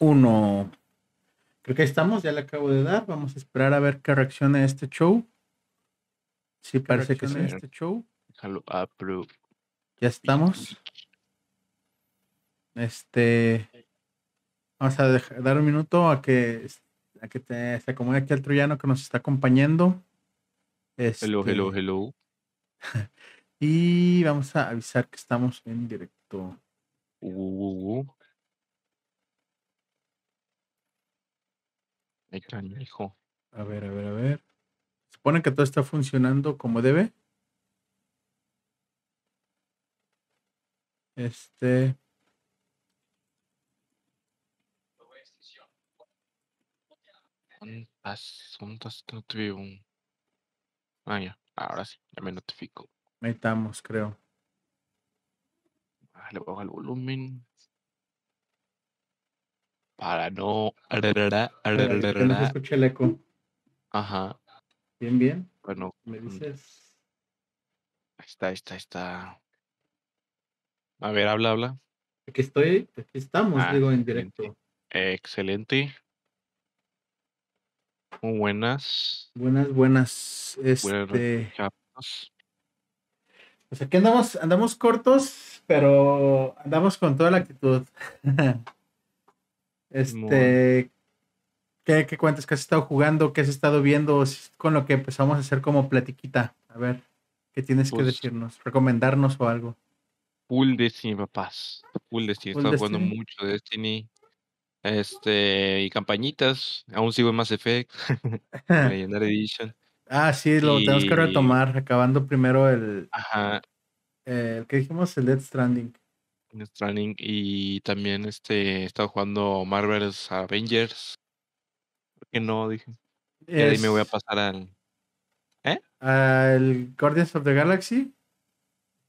uno Creo que ahí estamos, ya le acabo de dar. Vamos a esperar a ver qué reacciona este show. Sí, parece que es Este show. ya estamos. Este. Vamos a dar un minuto a que, que se acomode aquí el troyano que nos está acompañando. hello, este hello, hello. Y vamos a avisar que estamos en directo. Uh, uh, uh. A ver, a ver, a ver. Supone que todo está funcionando como debe. Este. ¿Cuántas no tuve un? Ah, ya. Ahora sí, ya me notifico. Metamos, creo. Ah, le bajo el volumen para no. Que no se escuche el eco. Ajá. Bien, bien. Bueno. Me mm. dices. Ahí está, ahí está, ahí está. A ver, habla, habla. Aquí estoy, aquí estamos, ah, digo, en directo. Excelente. buenas. Buenas, buenas. Este. Buenas pues aquí andamos, andamos cortos, pero andamos con toda la actitud. Este, ¿qué, cuentas? que has estado jugando? ¿Qué has estado viendo? Con lo que empezamos a hacer como platiquita. A ver, ¿qué tienes que pues decirnos? ¿Recomendarnos o algo? Full Destiny, papás. pull Destiny. jugando mucho Destiny. Este, y campañitas. Aún sigo en Mass Effect. Ah, sí, lo tenemos que retomar. Acabando primero el. Ajá. ¿Qué dijimos? El Dead Stranding y también este, he estado jugando Marvel's Avengers. ¿Por qué no? Dije. Y ahí me voy a pasar al. ¿Eh? ¿Al Guardians of the Galaxy?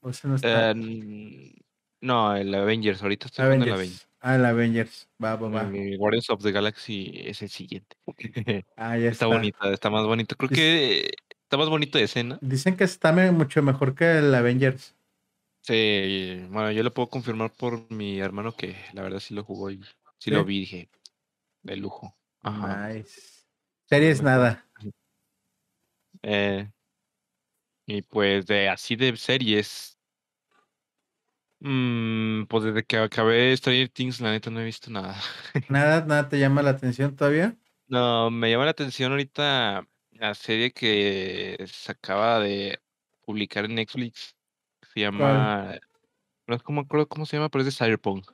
¿O no, está? Eh, no, el Avengers. Ahorita estoy jugando el Avengers. Ah, el Avengers. Va, va, va. Guardians of the Galaxy es el siguiente. ah, ya está. Está bonita, está más bonito. Creo que está más bonito de escena. Dicen que está mucho mejor que el Avengers. Sí, bueno, yo lo puedo confirmar por mi hermano que la verdad sí lo jugó y sí, lo vi, dije, de lujo. Series pues, nada. Eh, y pues de así de series. Mm, pues desde que acabé Stranger Things, la neta no he visto nada. ¿Nada? ¿Nada te llama la atención todavía? No, me llama la atención ahorita la serie que se acaba de publicar en Netflix se llama. No es como, cómo se llama, pero es de Cyberpunk.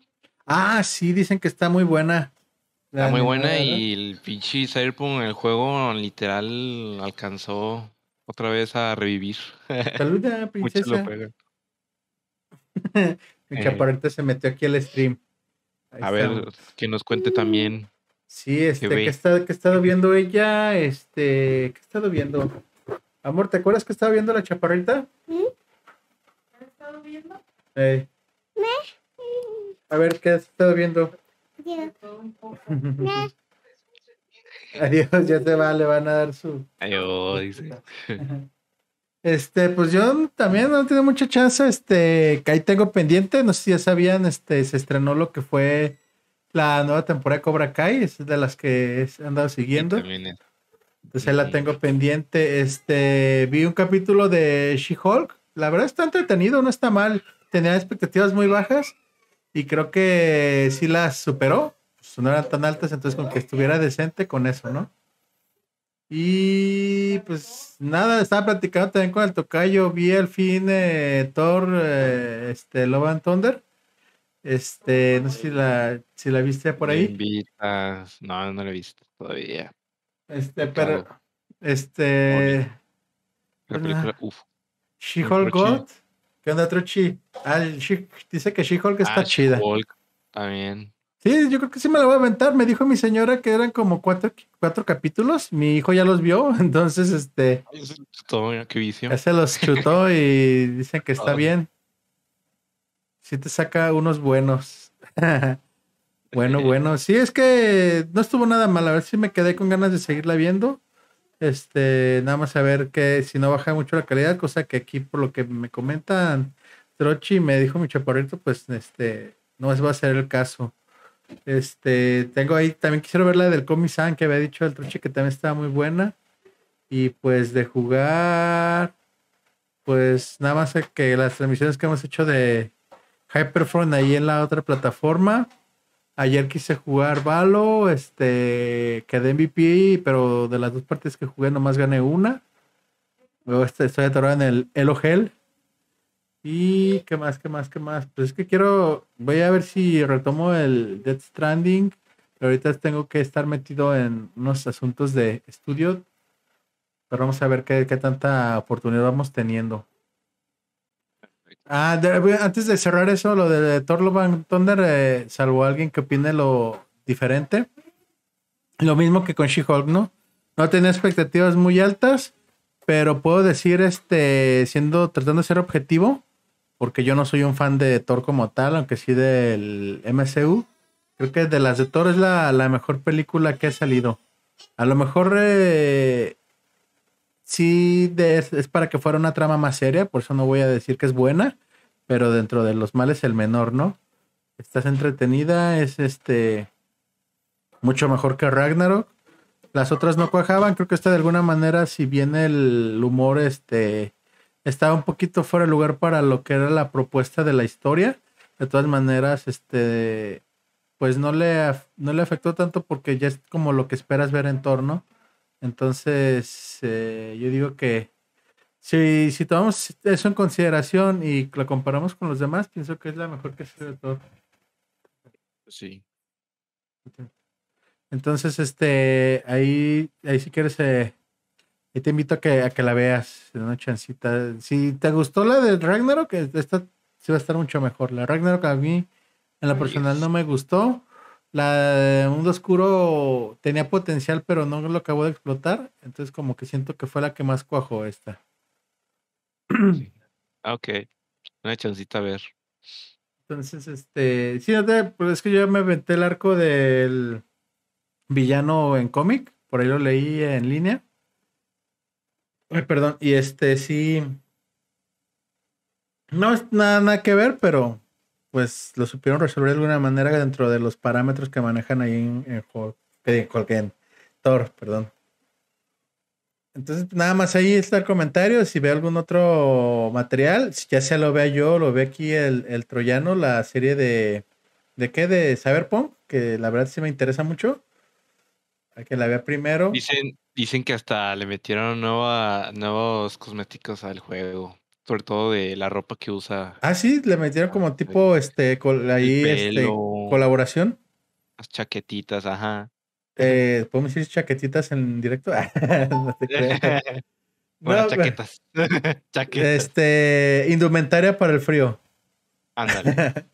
Ah, sí, dicen que está muy buena. Está muy buena y el pinche Cyberpunk, el juego literal alcanzó otra vez a revivir. Saluda, princesa. Mi chaparrita eh. se metió aquí al stream. a ver, que nos cuente también. Sí, este, que, está, que ha estado viendo ella, este, qué ha estado viendo. Amor, ¿te acuerdas que estaba viendo la chaparrita? Sí. A ver, ¿qué has estado viendo? Adiós, ya te va, le van a dar su. Este, pues yo también no tenido mucha chance. Este, que ahí tengo pendiente. No sé si ya sabían, este, se estrenó lo que fue la nueva temporada de Cobra Kai. Es de las que he andado siguiendo. Entonces la tengo pendiente. Este, vi un capítulo de She-Hulk la verdad está entretenido, no está mal. Tenía expectativas muy bajas y creo que sí las superó. Pues, no eran tan altas, entonces con que estuviera decente con eso, ¿no? Y pues nada, estaba platicando también con el tocayo. Vi al fin eh, Thor, eh, este, Love and Thunder. Este, no sé si la, si la viste por ahí. No, no la he visto todavía. Este, pero. Este. La pues, película, uf, She-Hulk God. ¿Qué onda, Truchi? dice que She-Hulk está chida. también. Sí, yo creo que sí me la voy a aventar. Me dijo mi señora que eran como cuatro, cuatro capítulos. Mi hijo ya los vio, entonces este. chutó, se los chutó y dicen que está bien. Sí te saca unos buenos. bueno, bueno. Sí, es que no estuvo nada mal. A ver si me quedé con ganas de seguirla viendo. Este, nada más a ver que si no baja mucho la calidad, cosa que aquí por lo que me comentan Trochi me dijo mi chaparrito, pues este, no es va a ser el caso. Este, tengo ahí, también quisiera ver la del ComiSan que había dicho el Trochi que también estaba muy buena. Y pues de jugar, pues nada más que las transmisiones que hemos hecho de Hyperfront ahí en la otra plataforma. Ayer quise jugar Valo, este, quedé MVP, pero de las dos partes que jugué nomás gané una. Luego este, estoy atorado en el Elo Hell. Y qué más, qué más, qué más. Pues es que quiero, voy a ver si retomo el Dead Stranding. Pero ahorita tengo que estar metido en unos asuntos de estudio. Pero vamos a ver qué tanta oportunidad vamos teniendo. Ah, antes de cerrar eso, lo de Thor Love and Thunder, eh, salvo a alguien que opine lo diferente. Lo mismo que con She-Hulk, ¿no? No tenía expectativas muy altas, pero puedo decir, este, siendo, tratando de ser objetivo, porque yo no soy un fan de Thor como tal, aunque sí del MCU. Creo que de las de Thor es la, mejor película que ha salido. A lo mejor eh, sí es, para que fuera una trama más seria, por eso no voy a decir que es buena, pero dentro de los males el menor, ¿no? Estás entretenida, es este mucho mejor que Ragnarok. Las otras no cuajaban, creo que esta de alguna manera, si bien el humor este estaba un poquito fuera de lugar para lo que era la propuesta de la historia, de todas maneras, este pues no le, no le afectó tanto porque ya es como lo que esperas ver en torno. Entonces, eh, yo digo que si, si tomamos eso en consideración y lo comparamos con los demás, pienso que es la mejor que se de todo. Sí. Entonces, este, ahí, ahí si quieres, eh, te invito a que, a que la veas en una chancita. Si te gustó la de Ragnarok, esta se va a estar mucho mejor. La Ragnarok a mí, en la personal, no me gustó la de Mundo Oscuro tenía potencial, pero no lo acabó de explotar. Entonces, como que siento que fue la que más cuajó esta. Ah, ok, una chancita a ver. Entonces, este, sí, pues es que yo me aventé el arco del villano en cómic, por ahí lo leí en línea. Ay, perdón, y este sí. No es nada que ver, pero pues lo supieron resolver de alguna manera dentro de los parámetros que manejan ahí en, en, Thor, perdón. Entonces, nada más ahí está el comentario. Si ve algún otro material, ya sea lo vea yo, lo ve aquí el, Troyano, la serie de. ¿De qué? De Cyberpunk, que la verdad sí me interesa mucho. A que la vea primero. Dicen, dicen que hasta le metieron nuevos cosméticos al juego sobre todo de la ropa que usa. Ah, sí, le metieron ah, como tipo este ahí este, colaboración. Las chaquetitas, ajá. Eh, ¿Podemos decir chaquetitas en directo? no bueno, chaquetas. chaquetas. Este, indumentaria para el frío. Ándale.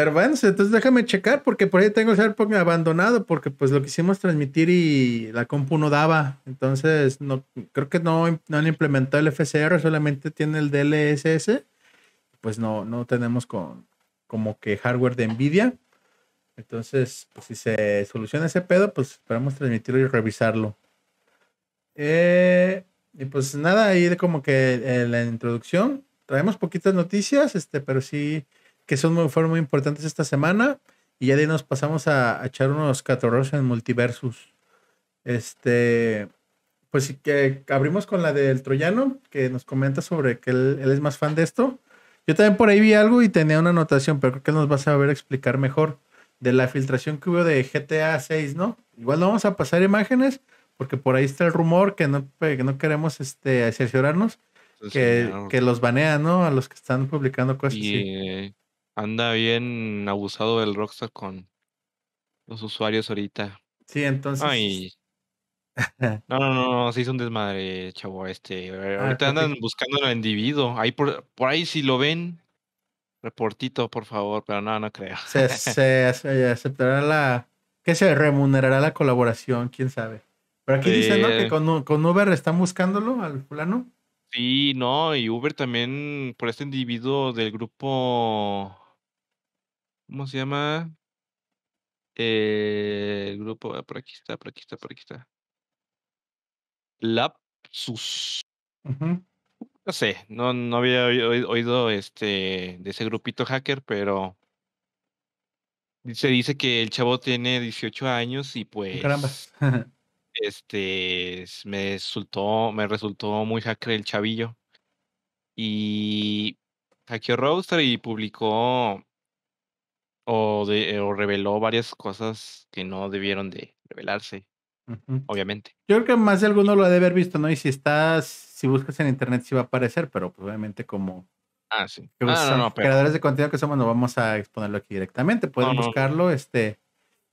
Pero bueno, entonces déjame checar porque por ahí tengo el porque abandonado porque pues lo quisimos transmitir y la compu no daba. Entonces no creo que no, no han implementado el FCR, solamente tiene el DLSS. Pues no, no tenemos con, como que hardware de NVIDIA. Entonces, pues, si se soluciona ese pedo, pues esperamos transmitirlo y revisarlo. Eh, y pues nada, ahí de como que eh, la introducción. Traemos poquitas noticias, este, pero sí que son muy, fueron muy importantes esta semana. Y ya de ahí nos pasamos a, echar unos catorros en multiversus. Este, pues sí que abrimos con la del Troyano, que nos comenta sobre que él, es más fan de esto. Yo también por ahí vi algo y tenía una anotación, pero creo que nos va a saber explicar mejor de la filtración que hubo de GTA 6, ¿no? Igual no vamos a pasar imágenes, porque por ahí está el rumor que no, no queremos este, que, los banean, ¿no? A los que están publicando cosas y, eh, anda bien abusado el Rockstar con los usuarios ahorita. Sí, entonces. Ay. No, no, no, no, se hizo un desmadre, chavo. Este, eh, ah, ahorita andan buscando al individuo. Ahí por, por ahí si lo ven, reportito, por favor, pero no, no creo. Se, aceptará la. que se remunerará la colaboración? ¿Quién sabe? Pero aquí dice ¿no? que pues con, con, Uber están buscándolo al fulano. Sí, no, y Uber también por este individuo del grupo ¿Cómo se llama? Eh, el grupo, ah, por aquí está, por aquí está, por aquí está. Lapsus. No sé, no, no había oído este, de ese grupito hacker, pero se dice que el chavo tiene 18 años y pues... Caramba. este, me resultó, me resultó muy hacker el chavillo. Y hackeó Roadster y publicó o, de, eh, o reveló varias cosas que no debieron de revelarse, obviamente. Yo creo que más de alguno lo ha de haber visto, ¿no? Y si estás, si buscas en internet sí va a aparecer, pero pues obviamente como... Ah, sí. creadores de contenido que somos, no vamos a exponerlo aquí directamente. Pueden buscarlo, este...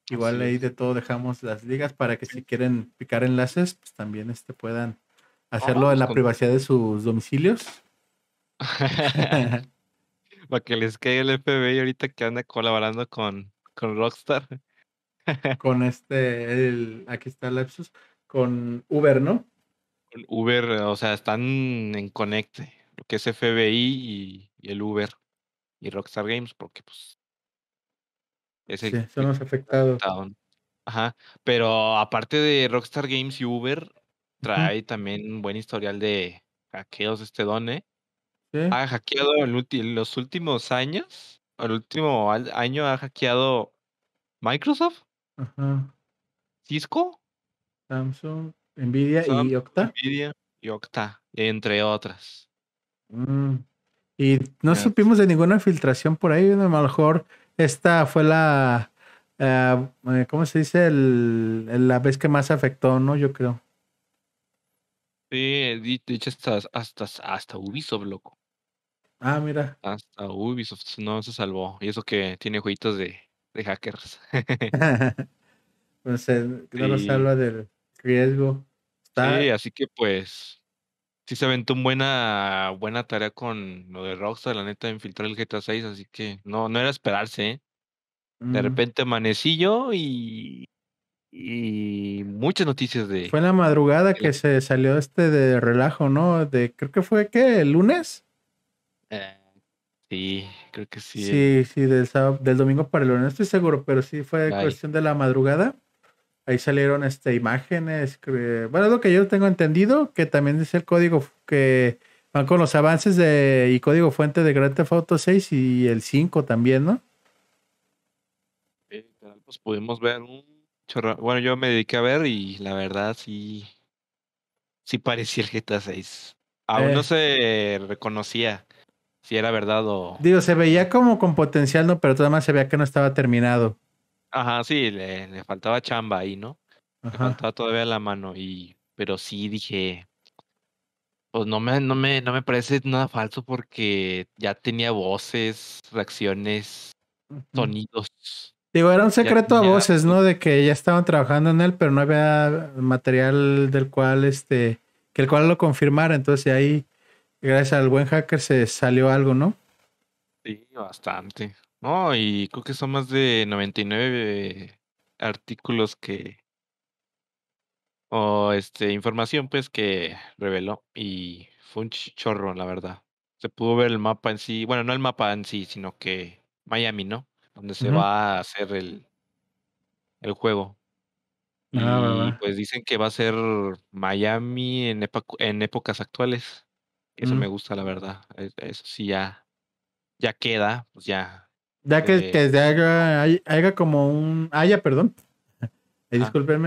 Igual ahí de todo dejamos las ligas para que si quieren picar enlaces, pues también este puedan hacerlo en pues, la privacidad de sus domicilios. Para que les caiga el FBI ahorita que anda colaborando con, con Rockstar. con este, aquí está Lapsus, con Uber, ¿no? Uber, o sea, están en Conecte, lo que es FBI y, el Uber y Rockstar Games, porque pues sí, son los afectados. Ajá, pero aparte de Rockstar Games y Uber, trae también un buen historial de hackeos este don, ¿eh? ha hackeado en los últimos años, el último año ha hackeado Microsoft, Cisco, Samsung, Nvidia y Octa. entre otras. Mm. Y no supimos de ninguna filtración por ahí, a lo mejor esta fue la, ah, eh, ¿cómo se dice? la vez que más afectó, ¿no? Yo creo. Sí, de hecho hasta, hasta, hasta Ubisoft, loco. Ah, mira. Hasta Ubisoft no se salvó. Y eso que tiene jueguitos de, hackers. no sé, no nos habla del riesgo. Sí, así que pues sí se aventó una buena, buena tarea con lo de Rockstar, la neta, de infiltrar el GTA 6, así que no, no era esperarse. ¿eh? De mm. repente manecillo y, y muchas noticias de... Fue en la madrugada que se salió este de relajo, ¿no? De, creo que fue que el lunes. Eh, sí, creo que sí. Eh. Sí, sí, del, domingo para el lunes, estoy seguro, pero sí fue cuestión de la madrugada. Ahí salieron este, imágenes. bueno, lo que yo tengo entendido, que también es el código que van con los avances de, y código fuente de Grand Theft 6 y el 5 también, ¿no? Eh, pues pudimos ver un chorro. Bueno, yo me dediqué a ver y la verdad sí, sí parecía el GTA 6. Aún no se reconocía si era verdad o... Digo, se veía como con potencial, ¿no? Pero todavía se veía que no estaba terminado. Ajá, sí, le, faltaba chamba ahí, ¿no? Le faltaba todavía la mano y... Pero sí dije... Pues no me, no me, parece nada falso porque ya tenía voces, reacciones, sonidos. Digo, era un secreto a voces, ¿no? De que ya estaban trabajando en él, pero no había material del cual, este, que el cual lo confirmara. Entonces ahí gracias al buen hacker se salió algo, ¿no? Sí, bastante. No, y creo que son más de 99 artículos que o este información pues que reveló y fue un chorro, la verdad. Se pudo ver el mapa en sí, bueno, no el mapa en sí, sino que Miami, ¿no? Donde se va a hacer el el juego. Ah, y, pues dicen que va a ser Miami en épocas actuales. Eso me gusta, la verdad. E, eso sí ya, ya queda, pues ya. Ya que, se haga, como un, haya, ah, perdón, Disculpenme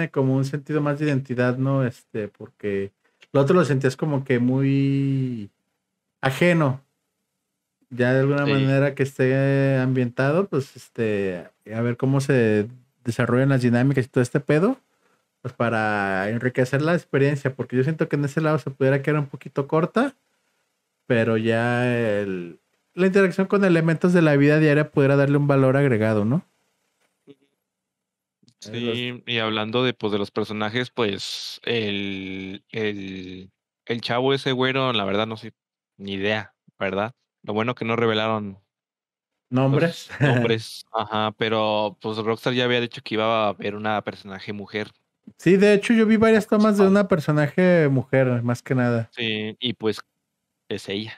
discúlpenme, como un sentido más de identidad, ¿no? Este, porque lo otro lo sentías como que muy ajeno. Ya de alguna manera que esté ambientado, pues este, a ver cómo se desarrollan las dinámicas y todo este pedo, pues para enriquecer la experiencia, porque yo siento que en ese lado se pudiera quedar un poquito corta pero ya el, la interacción con elementos de la vida diaria pudiera darle un valor agregado, ¿no? Sí, y hablando de, pues, de los personajes, pues el, el, chavo ese güero, la verdad no sé, ni idea, ¿verdad? Lo bueno que no revelaron Nombres. nombres, ajá, pero pues Rockstar ya había dicho que iba a haber una personaje mujer. Sí, de hecho yo vi varias tomas de una personaje mujer, más que nada. Sí, y pues es ella.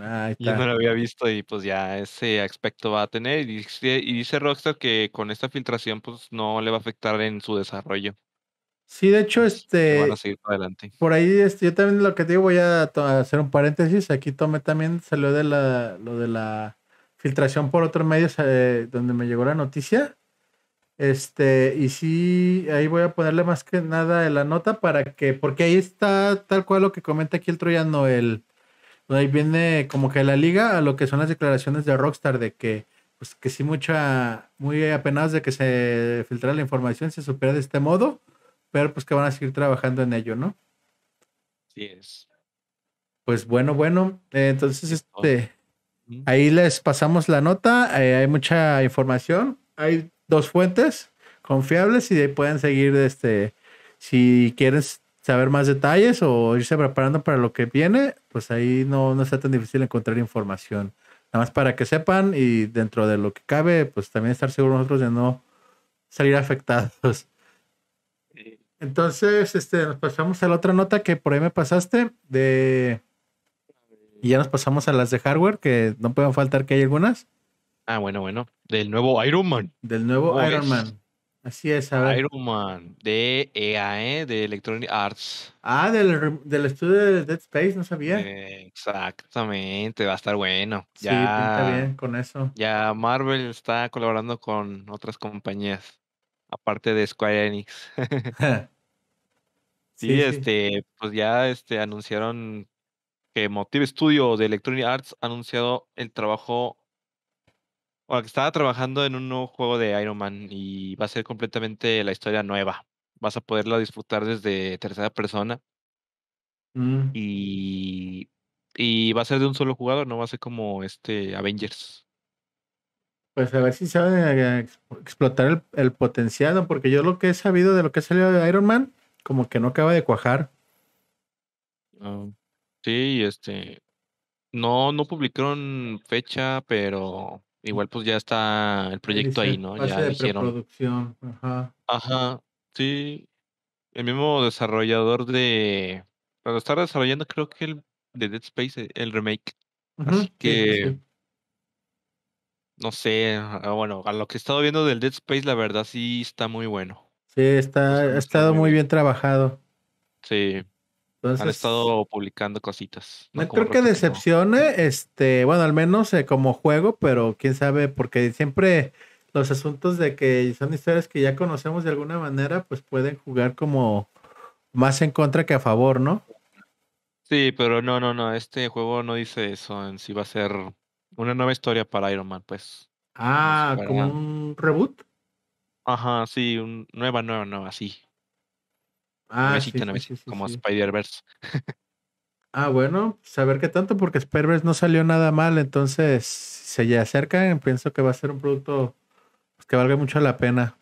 Ah, ya no lo había visto y pues ya ese aspecto va a tener. Y dice, y Rockstar que con esta filtración pues no le va a afectar en su desarrollo. Sí, de hecho, este. a seguir adelante. Por ahí, este, yo también lo que digo, voy a, hacer un paréntesis. Aquí tome también, salió de la, lo de la filtración por otro medio donde me llegó la noticia. Este, y sí, ahí voy a ponerle más que nada en la nota para que, porque ahí está tal cual lo que comenta aquí el troyano, el, ahí viene como que la liga a lo que son las declaraciones de Rockstar de que pues que sí mucha muy apenados de que se filtrara la información se supera de este modo, pero pues que van a seguir trabajando en ello, ¿no? Sí es. Pues bueno, bueno, entonces este ahí les pasamos la nota, hay mucha información, hay dos fuentes confiables y ahí pueden seguir este si quieres saber más detalles o irse preparando para lo que viene, pues ahí no, no está tan difícil encontrar información. Nada más para que sepan y dentro de lo que cabe, pues también estar seguros nosotros de no salir afectados. Entonces, este, nos pasamos a la otra nota que por ahí me pasaste de... Y ya nos pasamos a las de hardware, que no pueden faltar que hay algunas. Ah, bueno, bueno. Del nuevo Iron Man. Del nuevo Iron Man. Así es, a Iron Man, de EAE, ¿eh? de Electronic Arts. Ah, del, estudio de Dead Space, no sabía. Eh, exactamente, va a estar bueno. Ya, sí, pinta bien con eso. Ya Marvel está colaborando con otras compañías, aparte de Square Enix. sí, este, pues ya este, anunciaron que Motive Studio de Electronic Arts ha anunciado el trabajo estaba trabajando en un nuevo juego de Iron Man y va a ser completamente la historia nueva. Vas a poderla disfrutar desde tercera persona. Mm. Y, y va a ser de un solo jugador, no va a ser como este Avengers. Pues a ver si saben eh, explotar el, potencial, porque yo lo que he sabido de lo que ha salido de Iron Man, como que no acaba de cuajar. Ah, sí, este. No, no publicaron fecha, pero Igual pues ya está el proyecto ahí, ¿no? ya hicieron. Ajá. Sí. El mismo desarrollador de. para estar desarrollando, creo que el de Dead Space, el remake. Así que. No sé. Ah, bueno, a lo que he estado viendo del Dead Space, la verdad sí está muy bueno. Sí, está, ha estado muy bien trabajado. Sí. Han estado publicando cositas. No, creo que decepcione, este, bueno, al menos eh, como juego, pero quién sabe, porque siempre los asuntos de que son historias que ya conocemos de alguna manera, pues pueden jugar como más en contra que a favor, ¿no? Sí, pero no, no, no, este juego no dice eso, en sí va a ser una nueva historia para Iron Man, pues. Ah, como un reboot. Ajá, sí, un, nueva, nueva, nueva, sí. Ah, como Spider-Verse. ah, bueno, saber pues, qué tanto, porque Spider-Verse no salió nada mal, entonces se ya acercan, pienso que va a ser un producto pues, que valga mucho la pena.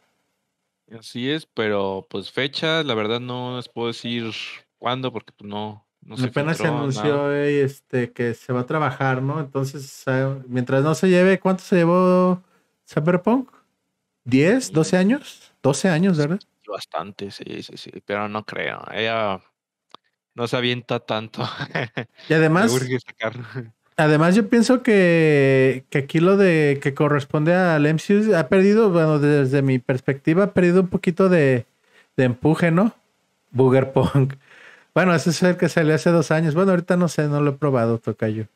Así es, pero pues fecha, la verdad no les puedo decir cuándo, porque pues, no, no se apenas se anunció este que se va a trabajar, ¿no? Entonces, mientras no se lleve, ¿cuánto se llevó Cyberpunk? ¿10? ¿12 años? 12 años, ¿verdad? bastante, sí, sí, sí, pero no creo. Ella no se avienta tanto. Y además, además yo pienso que, aquí lo de que corresponde al MCU ha perdido, bueno, desde mi perspectiva, ha perdido un poquito de, empuje, ¿no? Booger Punk. Bueno, ese es el que salió hace dos años. Bueno, ahorita no sé, no lo he probado, tocayo.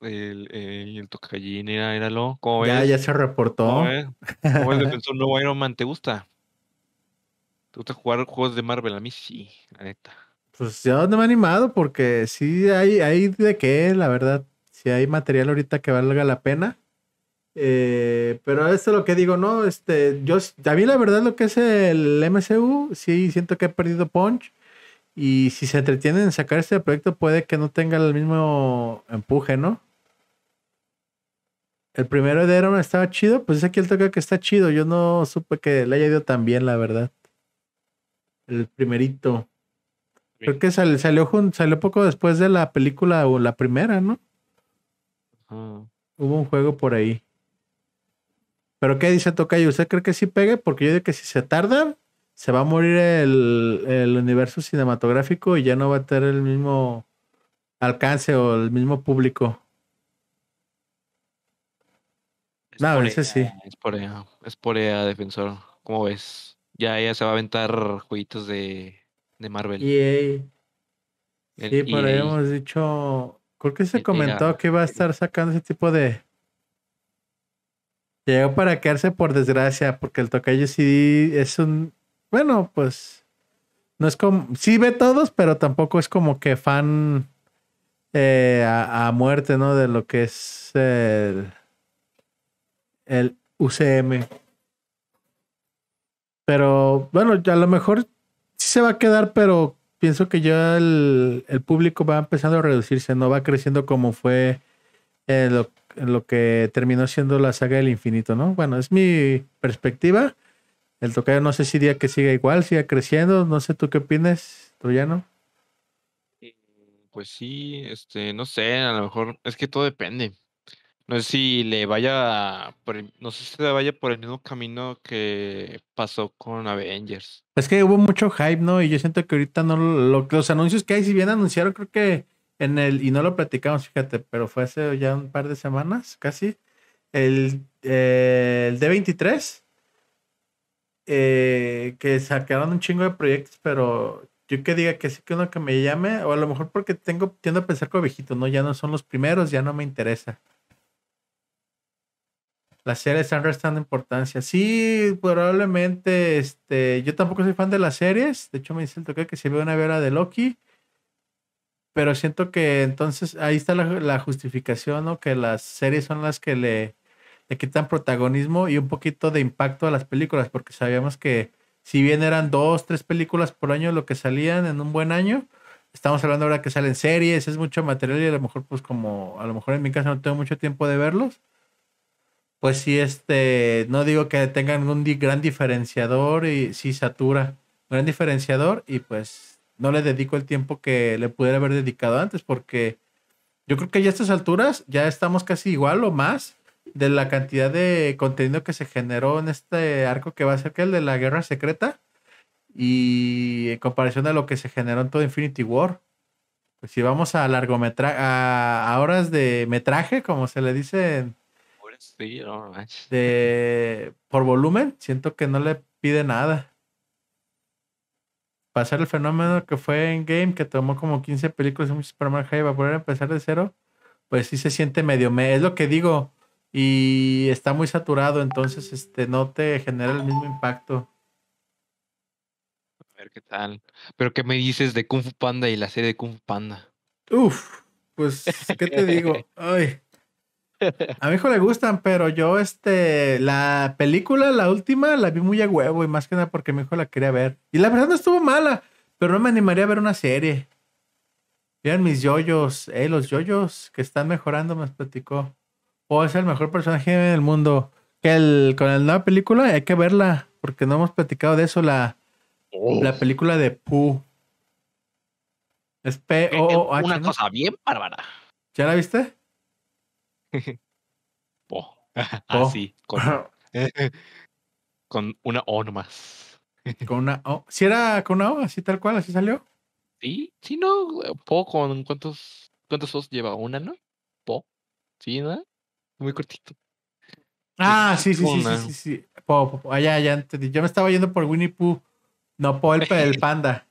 El, el, el era, loco lo. ya, ya se reportó. ¿Cómo ¿Cómo nuevo Iron Man? ¿Te gusta? ¿Te gusta jugar juegos de Marvel? A mí sí, la neta. Pues ya no me he animado porque sí hay, hay de qué, la verdad. Si hay material ahorita que valga la pena. Eh, pero esto es lo que digo, ¿no? Este, yo, a mí la verdad lo que es el MCU, sí siento que he perdido punch. Y si se entretienen en sacar este proyecto, puede que no tenga el mismo empuje, ¿no? El primero de Iron estaba chido, pues es aquí el toque que está chido. Yo no supe que le haya ido tan bien, la verdad el primerito. Creo que salió, poco después de la película o la primera, ¿no? Hubo un juego por ahí. Pero ¿qué dice Tokayo? ¿Usted cree que sí pegue? Porque yo digo que si se tarda, se va a morir el, universo cinematográfico y ya no va a tener el mismo alcance o el mismo público. Es no, por ese e sí. Es por e es por ella, defensor. ¿Cómo ves? Ya ella se va a aventar jueguitos de, de Marvel. Y e sí, por ahí e hemos dicho. Creo que se e comentó que iba a estar sacando ese tipo de. Llegó para quedarse por desgracia, porque el tocayo CD es un. Bueno, pues. No es como. Sí ve todos, pero tampoco es como que fan. Eh, a, a, muerte, ¿no? De lo que es el, el UCM. Pero bueno, a lo mejor sí se va a quedar, pero pienso que ya el, público va empezando a reducirse, no va creciendo como fue en eh, lo, que terminó siendo la saga del infinito, ¿no? Bueno, es mi perspectiva. El tocayo no sé si diría que siga igual, siga creciendo, no sé tú qué opinas, Troyano. Eh, pues sí, este, no sé, a lo mejor es que todo depende. No sé si le vaya, por el, no sé si se vaya por el mismo camino que pasó con Avengers. Es que hubo mucho hype, ¿no? Y yo siento que ahorita no los anuncios que hay, si bien anunciaron, creo que en el, y no lo platicamos, fíjate, pero fue hace ya un par de semanas, casi, el, eh, D23, eh, que sacaron un chingo de proyectos, pero yo que diga que sí que uno que me llame, o a lo mejor porque tengo, tiendo a pensar que viejito, ¿no? Ya no son los primeros, ya no me interesa las series están restando importancia. Sí, probablemente, este, yo tampoco soy fan de las series. De hecho, me dice el toque que se ve una vera de Loki. Pero siento que entonces ahí está la, justificación, ¿no? Que las series son las que le, le, quitan protagonismo y un poquito de impacto a las películas, porque sabíamos que si bien eran dos, tres películas por año lo que salían en un buen año, estamos hablando ahora que salen series, es mucho material y a lo mejor, pues como a lo mejor en mi casa no tengo mucho tiempo de verlos pues sí, este, no digo que tengan un gran diferenciador y sí satura, gran diferenciador y pues no le dedico el tiempo que le pudiera haber dedicado antes porque yo creo que ya a estas alturas ya estamos casi igual o más de la cantidad de contenido que se generó en este arco que va a ser que el de la guerra secreta y en comparación a lo que se generó en todo Infinity War. Pues si vamos a largometraje, a, a horas de metraje, como se le dice en Sí, no De, por volumen, siento que no le pide nada. Pasar el fenómeno que fue en Game, que tomó como 15 películas y High y va a poder empezar de cero, pues sí se siente medio. es lo que digo. Y está muy saturado, entonces este, no te genera el mismo impacto. A ver qué tal. Pero ¿qué me dices de Kung Fu Panda y la serie de Kung Fu Panda? Uf, pues, ¿qué te digo? Ay a mi hijo le gustan, pero yo, este, la película, la última, la vi muy a huevo y más que nada porque mi hijo la quería ver. Y la verdad no estuvo mala, pero no me animaría a ver una serie. Miren mis yoyos, eh, los yoyos que están mejorando, me platicó. O es el mejor personaje del mundo. Que el, con la nueva película hay que verla, porque no hemos platicado de eso, la, la película de Pooh. Es Una cosa bien bárbara. ¿Ya la viste? Po. Así, ah, con, con una O nomás. Con una O. Si era con una O, así tal cual, así salió. Sí, sí, no. Po con cuántos, cuántos O's lleva una, ¿no? Po. Sí, ¿no? Muy cortito. Ah, sí, sí, sí, sí, sí, Po, po, po. Ah, ya, Yo me estaba yendo por Winnie Pooh. No, Po el, el panda.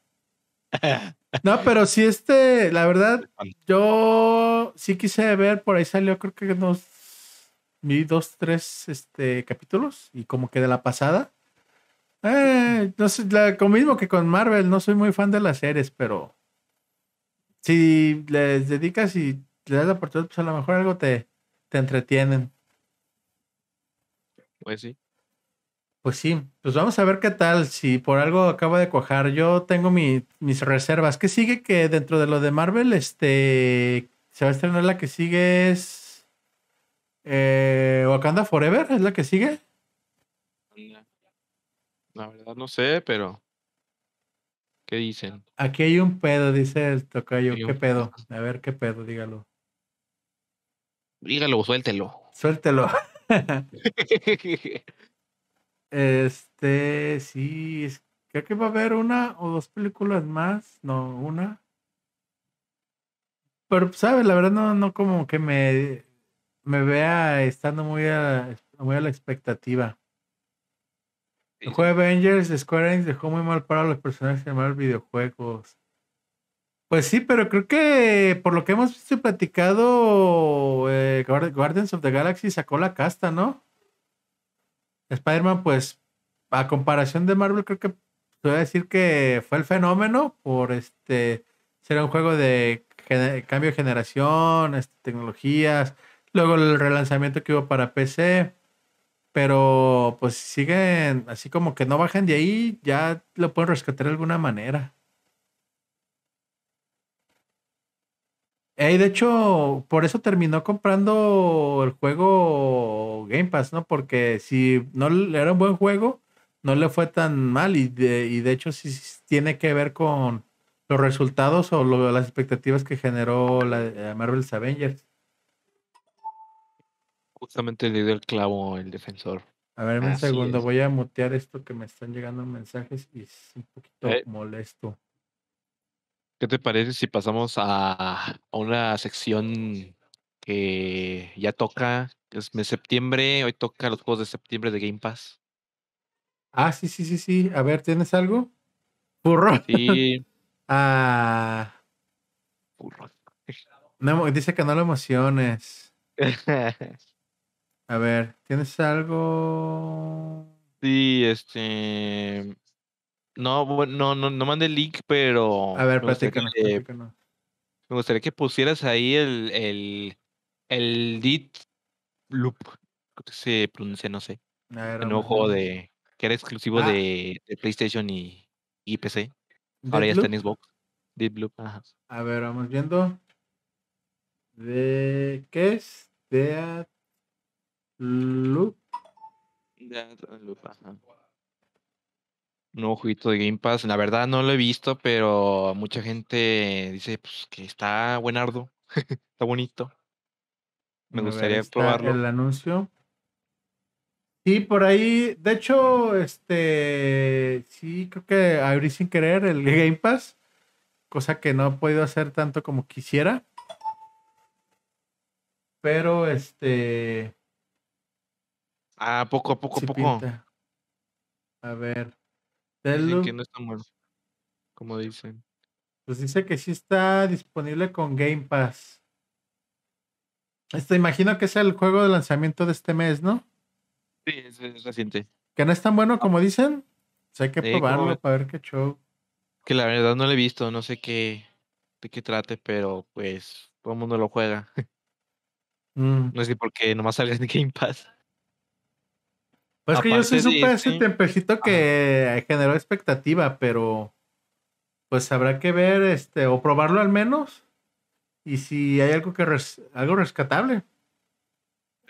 No, pero sí, este, la verdad, yo sí quise ver, por ahí salió, creo que nos vi dos, tres este, capítulos y como que de la pasada. Eh, no sé, la, mismo que con Marvel, no soy muy fan de las series, pero si les dedicas y le das la oportunidad, pues a lo mejor algo te, te entretienen. Pues sí. Pues sí, pues vamos a ver qué tal, si por algo acaba de cuajar. Yo tengo mis reservas. ¿Qué sigue? Que dentro de lo de Marvel, este, se va a estrenar la que sigue es eh, Wakanda Forever, es la que sigue. La verdad no sé, pero ¿qué dicen? Aquí hay un pedo, dice el tocayo. ¿Qué pedo? A ver, ¿qué pedo? Dígalo. Dígalo, suéltelo. Suéltelo. Este, sí, creo que va a haber una o dos películas más, no, una. Pero, ¿sabes? La verdad no, no como que me, me vea estando muy a, muy a la expectativa. El juego de Avengers Square Enix dejó muy mal para los personajes de Marvel videojuegos. Pues sí, pero creo que por lo que hemos visto y platicado, eh, Guardians of the Galaxy sacó la casta, ¿no? Spider-Man, pues, a comparación de Marvel, creo que te voy decir que fue el fenómeno por este ser un juego de cambio de generación, este, tecnologías, luego el relanzamiento que hubo para PC, pero pues siguen así como que no bajan de ahí, ya lo pueden rescatar de alguna manera. Y de hecho, por eso terminó comprando el juego Game Pass, ¿no? Porque si no era un buen juego, no le fue tan mal. Y de, hecho, sí, tiene que ver con los resultados o las expectativas que generó la, eh, Marvel's Avengers. Justamente le dio el clavo el defensor. A ver, un segundo, voy a mutear esto que me están llegando mensajes y es un poquito eh, molesto. ¿Qué te parece si pasamos a una sección que ya toca? Es mes septiembre, hoy toca los juegos de septiembre de Game Pass. Ah, sí, sí, sí, sí. A ver, ¿tienes algo? Burro. Sí. ah. dice que no lo emociones. A ver, ¿tienes algo? Sí, este. No, no, no, no mandé el link, pero. A ver, me Me gustaría que pusieras ahí el, el, el Loop. que se pronuncia, no sé. Un nuevo juego de. que era exclusivo ah. de, PlayStation y, y PC. Ahora ya está en Xbox. Deep Loop, A ver, vamos viendo. De. ¿Qué es? Dead Loop. Dead Loop, ajá nuevo jueguito de Game Pass. La verdad no lo he visto, pero mucha gente dice pues, que está buenardo, está bonito. Me gustaría probarlo. El anuncio. Sí, por ahí, de hecho, este, sí, creo que abrí sin querer el Game Pass, cosa que no he podido hacer tanto como quisiera. Pero, este... Ah, poco, a poco, poco. A ver. Pues, que no está bueno, como dicen. Pues dice que sí está disponible con Game Pass. Esto imagino que es el juego de lanzamiento de este mes, ¿no? Sí, es, reciente. Que no es tan bueno ah, como dicen. sé pues, hay que eh, probarlo para ver qué show. Que la verdad no lo he visto, no sé qué, de qué trate, pero pues todo el mundo lo juega. No mm. No sé por qué, nomás sale en Game Pass. Pues es que yo soy un tempecito que generó expectativa, pero pues habrá que ver, este, o probarlo al menos, y si hay algo que algo rescatable.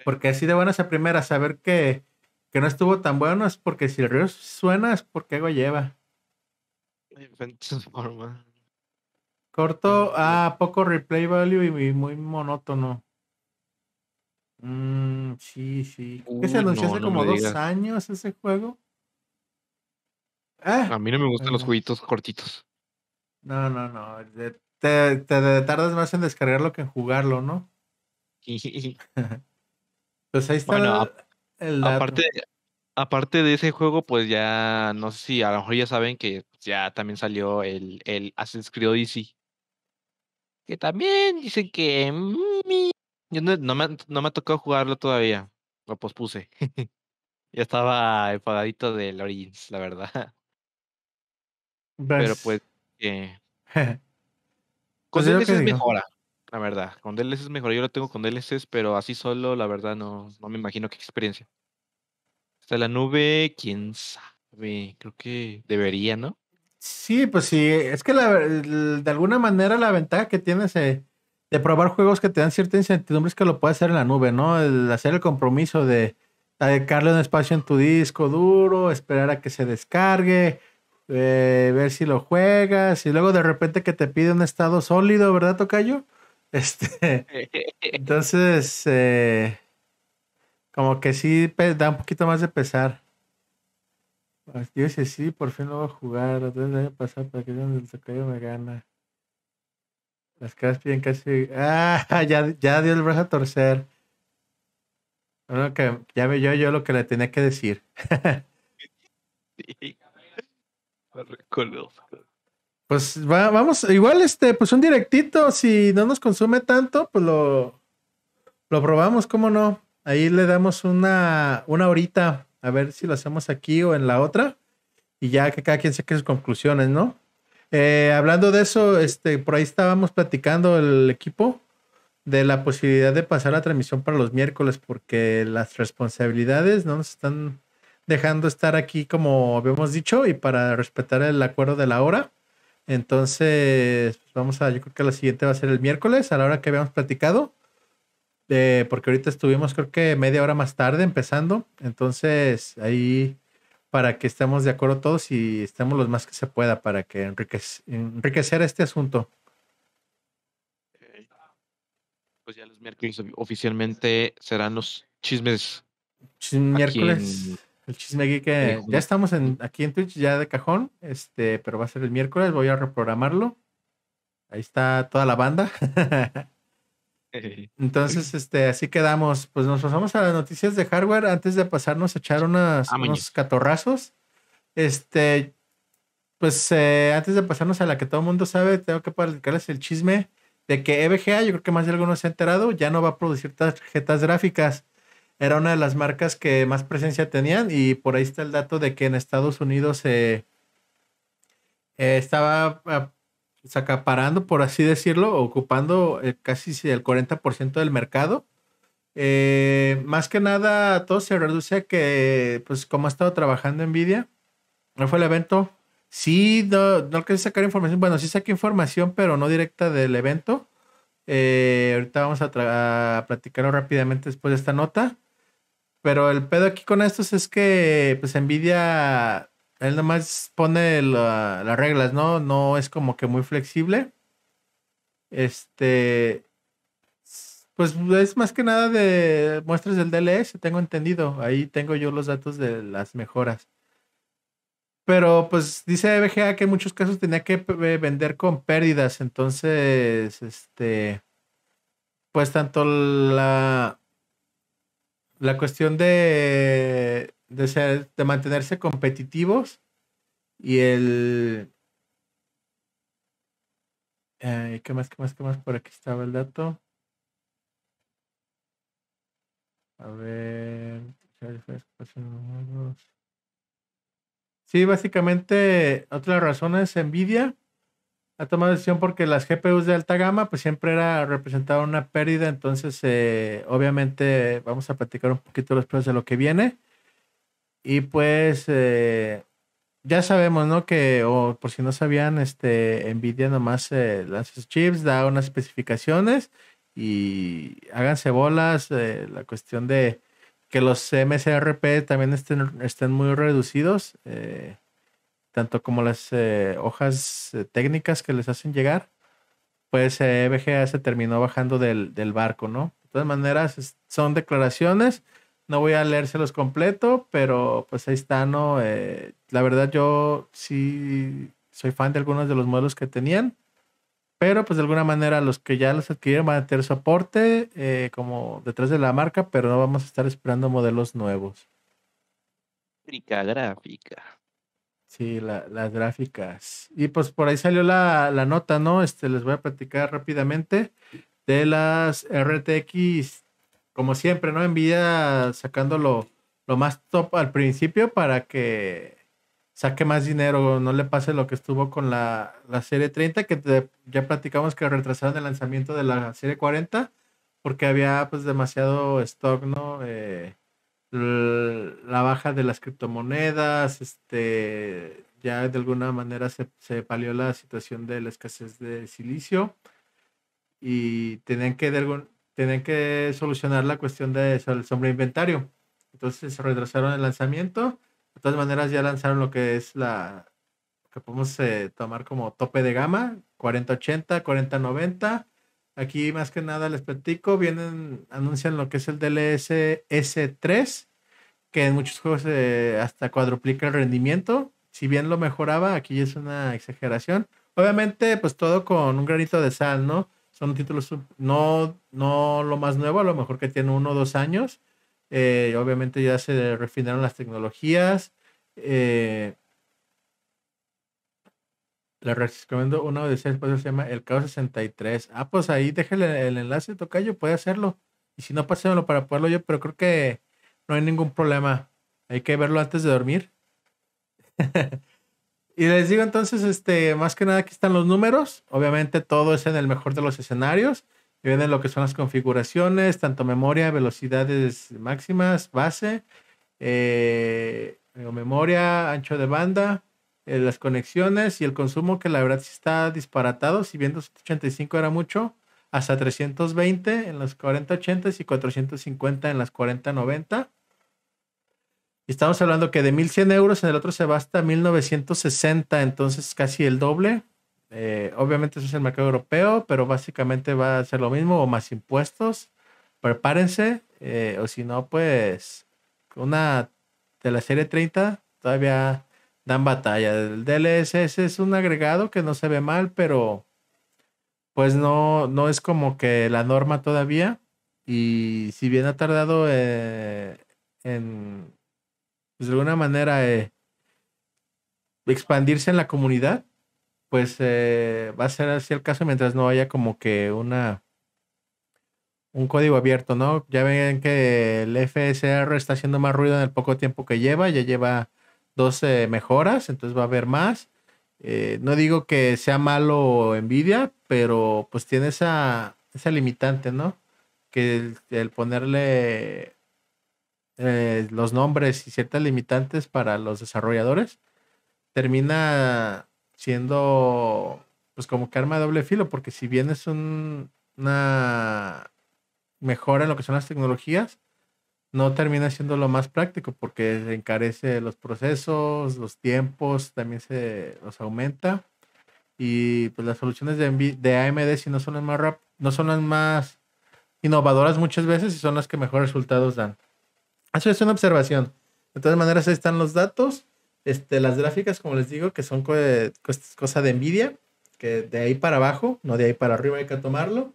Porque así de buenas a primeras, saber que, que no estuvo tan bueno es porque si el río suena es porque algo lleva. Corto, a poco replay value y muy monótono. Mm, sí, sí. se anunció hace como dos años ese juego? Ah, a mí no me gustan los jueguitos cortitos. No, no, no. Te, tardas más en descargarlo que en jugarlo, ¿no? pues ahí está. Bueno, aparte, de ese juego, pues ya no sé si a lo mejor ya saben que ya también salió el, el Assassin's Creed Que también dicen que. Mm, yo no, me, no ha tocado jugarlo todavía. Lo pospuse. ya estaba enfadadito del Origins, la verdad. Pero pues. Eh, con DLC es mejor. la verdad. Con dlcs es mejor. Yo lo tengo con DLCs, pero así solo, la verdad, no, no me imagino qué experiencia. Está la nube, quién sabe. Creo que debería, ¿no? Sí, pues sí. Es que de alguna manera la ventaja que tiene ese de probar juegos que te dan cierta incertidumbre es que lo puedes hacer en la nube, ¿no? El hacer el compromiso de dedicarle un espacio en tu disco duro, esperar a que se descargue, eh, ver si lo juegas y luego de repente que te pide un estado sólido, ¿verdad, Tocayo? Este, entonces, eh, como que sí da un poquito más de pesar. Yo dice, sí, por fin lo voy a jugar. Entonces, pasar para que el Tocayo me gana. Las caras piden casi. ¡Ah! Ya, ya dio el brazo a torcer. Bueno, que ya veo yo lo que le tenía que decir. Pues vamos, igual este, pues un directito, si no nos consume tanto, pues lo, lo probamos, ¿cómo no? Ahí le damos una, una horita, a ver si lo hacemos aquí o en la otra, y ya que cada quien saque sus conclusiones, ¿no? Eh, hablando de eso, este, por ahí estábamos platicando el equipo de la posibilidad de pasar la transmisión para los miércoles, porque las responsabilidades no nos están dejando estar aquí como habíamos dicho y para respetar el acuerdo de la hora. Entonces, pues, vamos a, yo creo que la siguiente va a ser el miércoles, a la hora que habíamos platicado, eh, porque ahorita estuvimos creo que media hora más tarde empezando, entonces ahí para que estemos de acuerdo todos y estemos los más que se pueda para que enriquece, enriquecer este asunto. Eh, pues ya los miércoles oficialmente serán los chismes. miércoles. El chisme aquí que ya estamos aquí en Twitch ya de cajón, este, pero va a ser el miércoles, voy a reprogramarlo. Ahí está toda la banda. Entonces, este, así quedamos. Pues nos pasamos a las noticias de hardware antes de pasarnos a echar ah, unos catorrazos. Este, pues eh, antes de pasarnos a la que todo el mundo sabe, tengo que platicarles el chisme de que EVGA, yo creo que más de algunos se ha enterado, ya no va a producir tarjetas gráficas. Era una de las marcas que más presencia tenían y por ahí está el dato de que en Estados Unidos eh, eh, estaba ah, acaparando, por así decirlo, ocupando eh, casi el 40% del mercado. Eh, más que nada, todo se reduce a que, pues, como ha estado trabajando Nvidia, no fue el evento. Sí, no, no sacar información. Bueno, sí saqué información, pero no directa del evento. Eh, ahorita vamos a, a, platicarlo rápidamente después de esta nota. Pero el pedo aquí con estos es que, pues, Nvidia él nomás pone las reglas, ¿no? No es como que muy flexible. Este. Pues es más que nada de muestras del DLS, tengo entendido. Ahí tengo yo los datos de las mejoras. Pero pues dice BGA que en muchos casos tenía que eh, vender con pérdidas. Entonces, este. Pues tanto la. La cuestión de de, ser, de mantenerse competitivos y el... Eh, ¿Qué más, qué más, qué más? Por aquí estaba el dato. A ver. Sí, básicamente, otra razón es Nvidia ha tomado decisión porque las GPUs de alta gama, pues siempre era representada una pérdida. Entonces, eh, obviamente, vamos a platicar un poquito los de lo que viene. Y pues eh, ya sabemos, ¿no? Que, o por si no sabían, este Nvidia nomás eh, lanza chips, da unas especificaciones y háganse bolas. Eh, la cuestión de que los MSRP también estén, estén muy reducidos, eh, tanto como las hojas técnicas que les hacen llegar. Pues BGA se terminó bajando del, del barco, ¿no? De todas maneras, son declaraciones no voy a leérselos completo, pero pues ahí está, ¿no? Eh, la verdad yo sí soy fan de algunos de los modelos que tenían, pero pues de alguna manera los que ya los adquirieron van a tener soporte eh, como detrás de la marca, pero no vamos a estar esperando modelos nuevos. Gráfica, gráfica. Sí, las gráficas. Y pues por ahí salió la, la nota, ¿no? Este, les voy a platicar rápidamente de las RTX como siempre, ¿no? Envidia sacando lo más top al principio para que saque más dinero, no le pase lo que estuvo con la, serie 30, que ya platicamos que retrasaron el lanzamiento de la serie 40 porque había pues demasiado stock, ¿no? Eh, la baja de las criptomonedas, este, ya de alguna manera se, se palió la situación de la escasez de silicio y tenían que de algún, tienen que solucionar la cuestión del el sombra inventario. Entonces se retrasaron el lanzamiento. De todas maneras ya lanzaron lo que es la que podemos eh, tomar como tope de gama, 4080, 4090. Aquí más que nada les platico, vienen, anuncian lo que es el DLS S3, que en muchos juegos eh, hasta cuadruplica el rendimiento. Si bien lo mejoraba, aquí es una exageración. Obviamente, pues todo con un granito de sal, ¿no? son títulos no, no lo más nuevo, a lo mejor que tiene uno o dos años. Eh, obviamente ya se refinaron las tecnologías. Eh, les recomiendo uno de seis se llama El Caos 63. Ah, pues ahí déjale el enlace, Tocayo, puede hacerlo. Y si no, pásenlo para poderlo yo, pero creo que no hay ningún problema. Hay que verlo antes de dormir. Y les digo entonces, este, más que nada aquí están los números. Obviamente todo es en el mejor de los escenarios. vienen lo que son las configuraciones, tanto memoria, velocidades máximas, base, eh, memoria, ancho de banda, eh, las conexiones y el consumo que la verdad sí está disparatado. Si viendo 285 era mucho, hasta 320 en las 4080 y 450 en las 4090 estamos hablando que de 1100 euros en el otro se va hasta 1960, entonces casi el doble. Eh, obviamente eso es el mercado europeo, pero básicamente va a ser lo mismo o más impuestos. Prepárense, eh, o si no, pues una de la serie 30 todavía dan batalla. El DLSS es un agregado que no se ve mal, pero pues no, no es como que la norma todavía. Y si bien ha tardado eh, en pues, de alguna manera eh, expandirse en la comunidad, pues eh, va a ser así el caso mientras no haya como que una un código abierto, ¿no? Ya ven que el FSR está haciendo más ruido en el poco tiempo que lleva, ya lleva 12 mejoras, entonces va a haber más. Eh, no digo que sea malo envidia, pero pues tiene esa, esa limitante, ¿no? Que el ponerle eh, los nombres y ciertas limitantes para los desarrolladores, termina siendo pues como que arma de doble filo, porque si bien es un, una mejora en lo que son las tecnologías, no termina siendo lo más práctico porque se encarece los procesos, los tiempos, también se los aumenta. Y pues las soluciones de, de AMD, si no son las más rap, no son las más innovadoras muchas veces y son las que mejor resultados dan. Eso ah, es una observación. De todas maneras, ahí están los datos. Este, las gráficas, como les digo, que son cosa de envidia, que de ahí para abajo, no de ahí para arriba hay que tomarlo.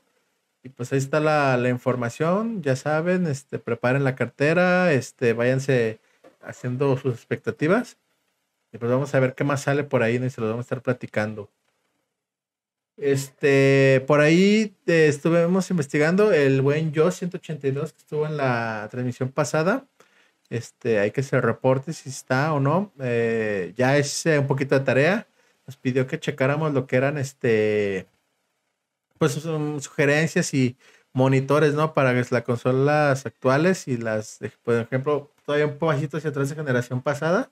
Y pues ahí está la, información, ya saben, este, preparen la cartera, este, váyanse haciendo sus expectativas. Y pues vamos a ver qué más sale por ahí ¿no? se los vamos a estar platicando. Este, por ahí eh, estuvimos investigando el buen Yo 182 que estuvo en la transmisión pasada. Este, hay que hacer reporte si está o no. Eh, ya es un poquito de tarea. Nos pidió que checáramos lo que eran este, pues sugerencias y monitores, ¿no? Para las consolas actuales y las, por ejemplo, todavía un poquito hacia atrás de generación pasada.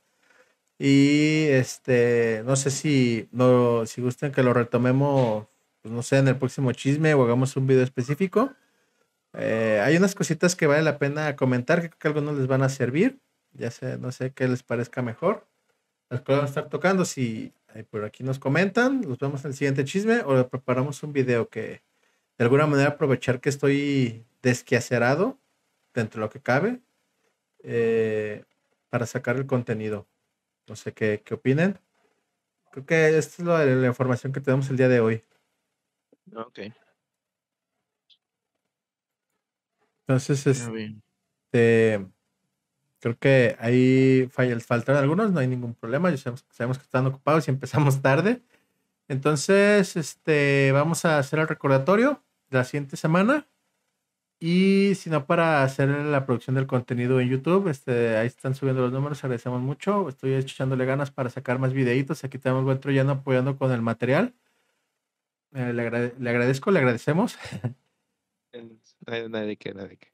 Y este, no sé si, no, si gustan que lo retomemos, pues, no sé, en el próximo chisme o hagamos un video específico. Eh, hay unas cositas que vale la pena comentar, que creo que algunos les van a servir. Ya sé, no sé qué les parezca mejor. Las cosas van a estar tocando. Si por aquí nos comentan, los vemos en el siguiente chisme o preparamos un video que de alguna manera aprovechar que estoy desquiacerado dentro de lo que cabe eh, para sacar el contenido. No sé qué, qué opinen. Creo que esta es la, información que tenemos el día de hoy. Ok. Entonces, este, creo que ahí faltan algunos, no hay ningún problema, ya sabemos, que están ocupados y empezamos tarde. Entonces, este, vamos a hacer el recordatorio de la siguiente semana. Y si no, para hacer la producción del contenido en YouTube, este, ahí están subiendo los números, agradecemos mucho. Estoy echándole ganas para sacar más videitos. Aquí tenemos buen troyano apoyando con el material. Eh, le, agradezco, le agradecemos. Nadie, nadie,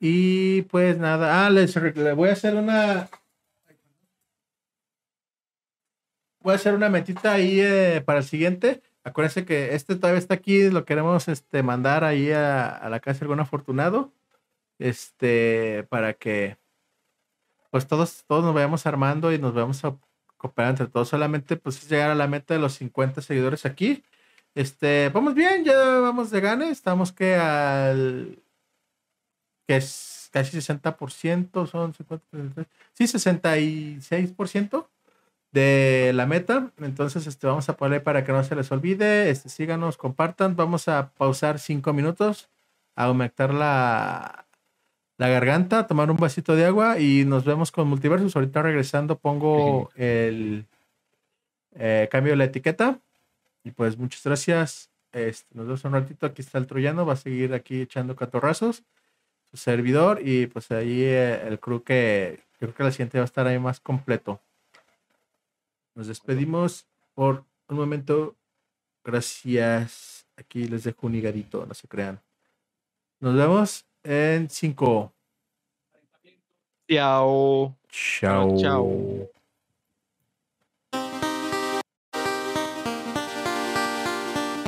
Y pues nada, ah, les, voy a hacer una, voy a hacer una metita ahí eh, para el siguiente. Acuérdense que este todavía está aquí, lo queremos este, mandar ahí a, a la casa de algún afortunado. Este, para que pues todos, todos nos vayamos armando y nos vayamos a cooperar entre todos. Solamente pues es llegar a la meta de los 50 seguidores aquí. Este, vamos bien, ya vamos de gane. Estamos que al que es casi 60%, son 50, sí, 66% de la meta. Entonces, este, vamos a poner para que no se les olvide. Este, síganos, compartan. Vamos a pausar 5 minutos, a aumentar la, la garganta, tomar un vasito de agua y nos vemos con Multiversus. Ahorita regresando pongo el eh, cambio de la etiqueta. Y pues muchas gracias. Este, nos vemos un ratito. Aquí está el troyano. Va a seguir aquí echando catorrazos. Su servidor. Y pues ahí eh, el crew que creo que la siguiente va a estar ahí más completo. Nos despedimos por un momento. Gracias. Aquí les dejo un higadito. No se crean. Nos vemos en 5. Chao. Chao. Chao.